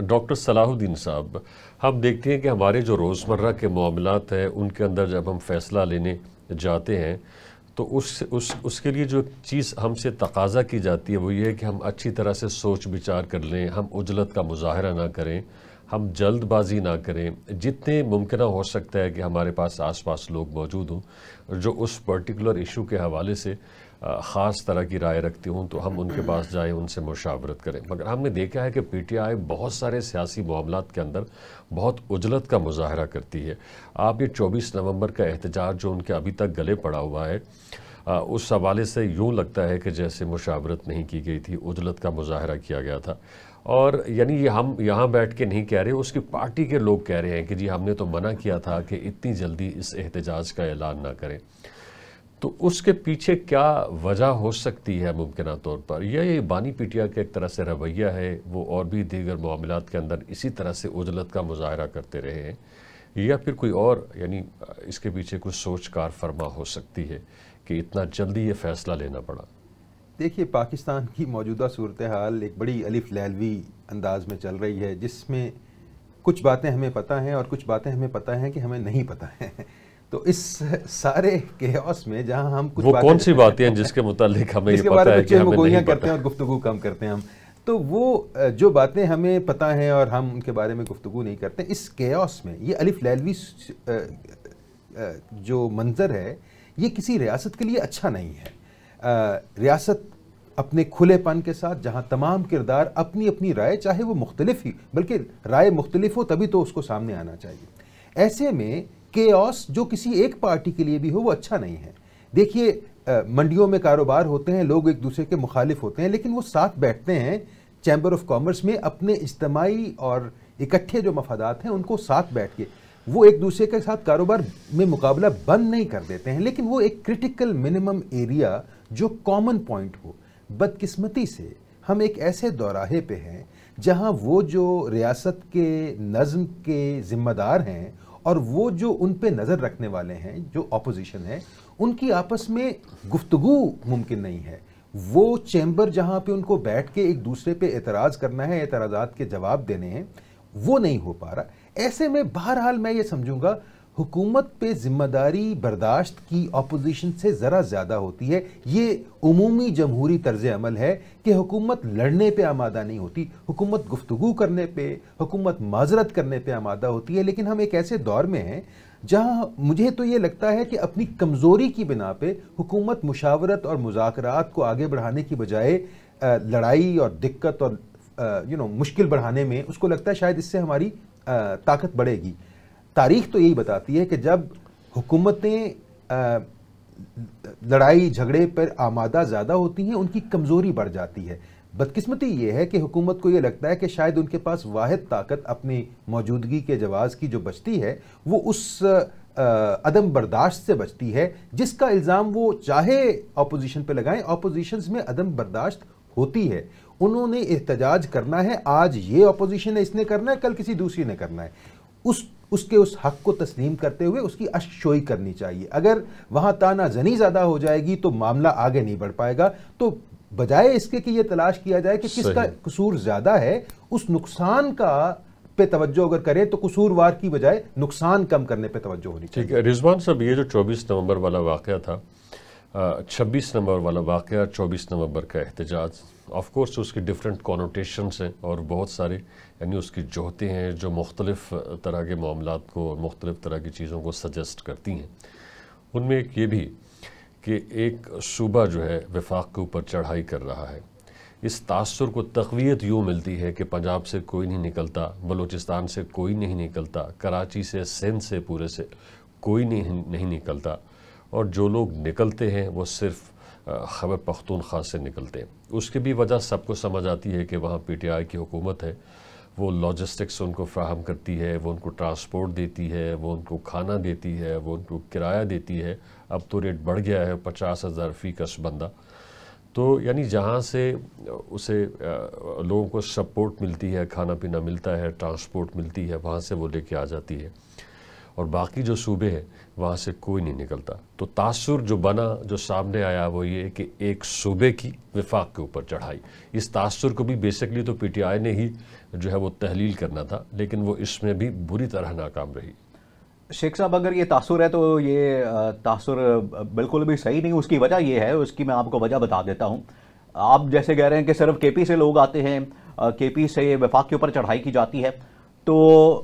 doctor Salahuddin साहब हम देखते हैं कि हमारे जो रोज़मर्रा के मामलात हैं उनके अंदर जब हम फैसला लेने जाते हैं तो उस उस उसके लिए जो चीज़ हमसे तकाजा की जाती है वो ये है कि हम अच्छी तरह से सोच विचार कर लें हम उजलत का मुजाहरा ना करें हम जल्दबाजी ना करें जितने मुमकिन हो सकता है कि हमारे पास आसपास लोग मौजूद हों जो उस पर्टिकुलर इशू के हवाले से ख़ास तरह की राय रखती हूँ तो हम उनके पास जाएं उनसे मुशावरत करें मगर हमने देखा है कि पी टी आई बहुत सारे सियासी मामला के अंदर बहुत उजलत का मुजाहरा करती है आप ये चौबीस नवंबर का एहतजाज जो उनके अभी तक गले पड़ा हुआ है आ, उस हवाले से यूँ लगता है कि जैसे मुशावरत नहीं की गई थी उजलत का मुजाहरा किया गया था और यानी ये हम यहाँ बैठ के नहीं कह रहे उसकी पार्टी के लोग कह रहे हैं कि जी हमने तो मना किया था कि इतनी जल्दी इस एहतजाज का ऐलान ना करें तो उसके पीछे क्या वजह हो सकती है मुमकिन तौर पर यह ये बानी पीटिया के एक तरह से रवैया है वो और भी दीगर मामला के अंदर इसी तरह से उजलत का मुजाहरा करते रहे हैं या फिर कोई और यानी इसके पीछे कुछ सोच कार फरमा हो सकती है कि इतना जल्दी ये फैसला लेना पड़ा देखिए पाकिस्तान की मौजूदा सूरत हाल एक बड़ी अलिफ लहलवी अंदाज में चल रही है जिसमें कुछ बातें हमें पता हैं और कुछ बातें हमें पता हैं कि हमें नहीं पता है तो इस सारे केस में जहां हम कुछ वो कौन सी बातें हैं जिसके मुतालिक हमें जिसके बारे में हम करते हैं और गुफ्तु कम करते हैं हम तो वो जो बातें हमें पता हैं और हम उनके बारे में गुफ्तु नहीं करते इस केस में ये अलिफ लैलवी जो मंजर है ये किसी रियासत के लिए अच्छा नहीं है रियासत अपने खुलेपन के साथ जहाँ तमाम किरदार अपनी अपनी राय चाहे वो मुख्तलिफ ही बल्कि राय मुख्तलिफ हो तभी तो उसको सामने आना चाहिए ऐसे में के जो किसी एक पार्टी के लिए भी हो वो अच्छा नहीं है देखिए मंडियों में कारोबार होते हैं लोग एक दूसरे के मुखालिफ होते हैं लेकिन वो साथ बैठते हैं चैम्बर ऑफ कॉमर्स में अपने इज्तमाही और इकट्ठे जो मफादात हैं उनको साथ बैठ के वो एक दूसरे के साथ कारोबार में मुकाबला बंद नहीं कर देते हैं लेकिन वो एक क्रिटिकल मिनिमम एरिया जो कॉमन पॉइंट हो बदकिस्मती से हम एक ऐसे दौराहे पे हैं जहां वो जो रियासत के नज़म के ज़िम्मेदार हैं और वो जो उन पे नज़र रखने वाले हैं जो अपोजिशन है उनकी आपस में गुफ्तगु मुमकिन नहीं है वो चैम्बर जहाँ पे उनको बैठ के एक दूसरे पे एतराज़ करना है एतराज़ात के जवाब देने हैं वो नहीं हो पा रहा ऐसे में बहरहाल मैं ये समझूंगा हुकूमत पे जिम्मेदारी बर्दाश्त की अपोजिशन से ज़रा ज़्यादा होती है ये उमूमी जमहूरी तर्ज अमल है कि हुकूमत लड़ने पे आमादा नहीं होती हुकूमत गुफ्तु करने पे हुकूमत माजरत करने पे आमादा होती है लेकिन हम एक ऐसे दौर में हैं जहाँ मुझे तो ये लगता है कि अपनी कमज़ोरी की बिना पे हुकूमत मुशावरत और मुजाकरात को आगे बढ़ाने की बजाय लड़ाई और दिक्कत और यू नो मुश्किल बढ़ाने में उसको लगता है शायद इससे हमारी ताकत बढ़ेगी तारीख तो यही बताती है कि जब हुकूमतें लड़ाई झगड़े पर आमादा ज़्यादा होती हैं उनकी कमज़ोरी बढ़ जाती है बदकिस्मती ये है कि हुकूमत को ये लगता है कि शायद उनके पास वाद ताकत अपनी मौजूदगी के जवाज़ की जो बचती है वो उस अदम बर्दाश्त से बचती है जिसका इल्ज़ाम वो चाहे अपोजिशन पे लगाएं अपोजिशन में अदम बर्दाश्त होती है उन्होंने एहतजाज करना है आज ये अपोजिशन है इसने करना है कल किसी दूसरी ने करना है उस उसके उस हक को तस्लीम करते हुए उसकी अशोई करनी चाहिए अगर वहाँ ताना जनी ज़्यादा हो जाएगी तो मामला आगे नहीं बढ़ पाएगा तो बजाय इसके कि यह तलाश किया जाए कि किसका कसूर ज़्यादा है उस नुकसान का पे तवज्जो अगर करें तो कसूरवार की बजाय नुकसान कम करने पे तवज्जो होनी चाहिए रिजवान साहब ये जो 24 नवंबर वाला वाक़ था छब्बीस नंबर वाला वाक़ चौबीस नवंबर का एहतजाज ऑफकोर्स उसके डिफरेंट कॉनोटेशंस हैं और बहुत सारे यानी उसकी जोहतें हैं जो मुख्तलिफ़ तरह के मामला को और मुख्तलिफ़ तरह की चीज़ों को सजेस्ट करती हैं उनमें एक ये भी कि एक सूबा जो है विफाक के ऊपर चढ़ाई कर रहा है इस तासर को तकवीत यूँ मिलती है कि पंजाब से कोई नहीं निकलता बलूचिस्तान से कोई नहीं निकलता कराची से सिंध से पूरे से कोई नहीं नहीं निकलता और जो लोग निकलते हैं वो सिर्फ खबर पख्तूनख्वा से निकलते हैं उसकी भी वजह सबको समझ आती है कि वहाँ पी टी आई की हुकूमत है वो लॉजिस्टिक्स उनको फ्राहम करती है वो उनको ट्रांसपोर्ट देती है वो उनको खाना देती है वो उनको किराया देती है अब तो रेट बढ़ गया है पचास हज़ार फ़ी कश बंदा तो यानी जहाँ से उसे लोगों को सपोर्ट मिलती है खाना पीना मिलता है ट्रांसपोर्ट मिलती है वहाँ से वो लेके आ जाती है और बाकी जो सूबे हैं वहाँ से कोई नहीं निकलता तो तासुर जो बना जो सामने आया वो ये कि एक सूबे की विफाक के ऊपर चढ़ाई इस तासुर को भी बेसिकली तो पीटीआई ने ही जो है वो तहलील करना था लेकिन वो इसमें भी बुरी तरह नाकाम रही शेख साहब अगर ये तासुर है तो ये तासुर बिल्कुल भी सही नहीं उसकी वजह ये है उसकी मैं आपको वजह बता देता हूँ आप जैसे कह रहे हैं कि सिर्फ केपी से लोग आते हैं केपी से वफाक के ऊपर चढ़ाई की जाती है तो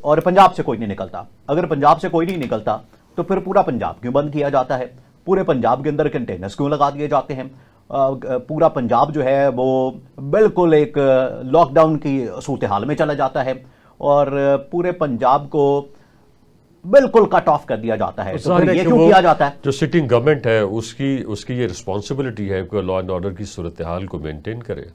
और पंजाब से कोई नहीं निकलता अगर पंजाब से कोई नहीं निकलता तो फिर पूरा पंजाब क्यों बंद किया जाता है पूरे पंजाब के अंदर कंटेनर्स क्यों लगा दिए जाते हैं पूरा पंजाब जो है वो बिल्कुल एक लॉकडाउन की सूरत हाल में चला जाता है और पूरे पंजाब को बिल्कुल कट ऑफ कर दिया जाता है तो ये क्यों किया जाता है जो सिटिंग गवर्नमेंट है उसकी उसकी ये रिस्पॉन्सिबिलिटी है कि लॉ एंड ऑर्डर की सूरत हाल को मेनटेन करे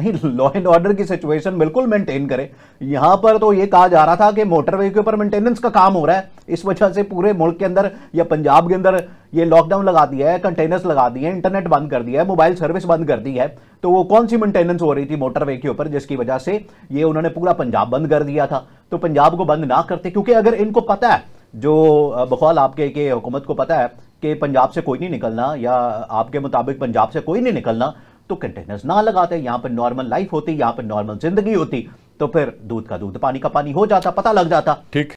नहीं लॉ एंड ऑर्डर की सिचुएशन बिल्कुल मेंटेन करें यहां पर तो ये कहा जा रहा था कि मोटरवे के ऊपर मेंटेनेंस का काम हो रहा है इस वजह से पूरे मुल्क के अंदर या पंजाब के अंदर ये लॉकडाउन लगा दिया है कंटेनर्स लगा दिए इंटरनेट बंद कर दिया है मोबाइल सर्विस बंद कर दी है तो वो कौन सी मेंटेनेंस हो रही थी मोटरवे के ऊपर जिसकी वजह से ये उन्होंने पूरा पंजाब बंद कर दिया था तो पंजाब को बंद ना करते क्योंकि अगर इनको पता है जो बखौल आपके के हुकूमत को पता है कि पंजाब से कोई नहीं निकलना या आपके मुताबिक पंजाब से कोई नहीं निकलना तो कंटेनर्स ना लगाते यहां पर नॉर्मल लाइफ होती यहां पर नॉर्मल जिंदगी होती तो फिर दूध का दूध पानी का पानी हो जाता पता लग जाता ठीक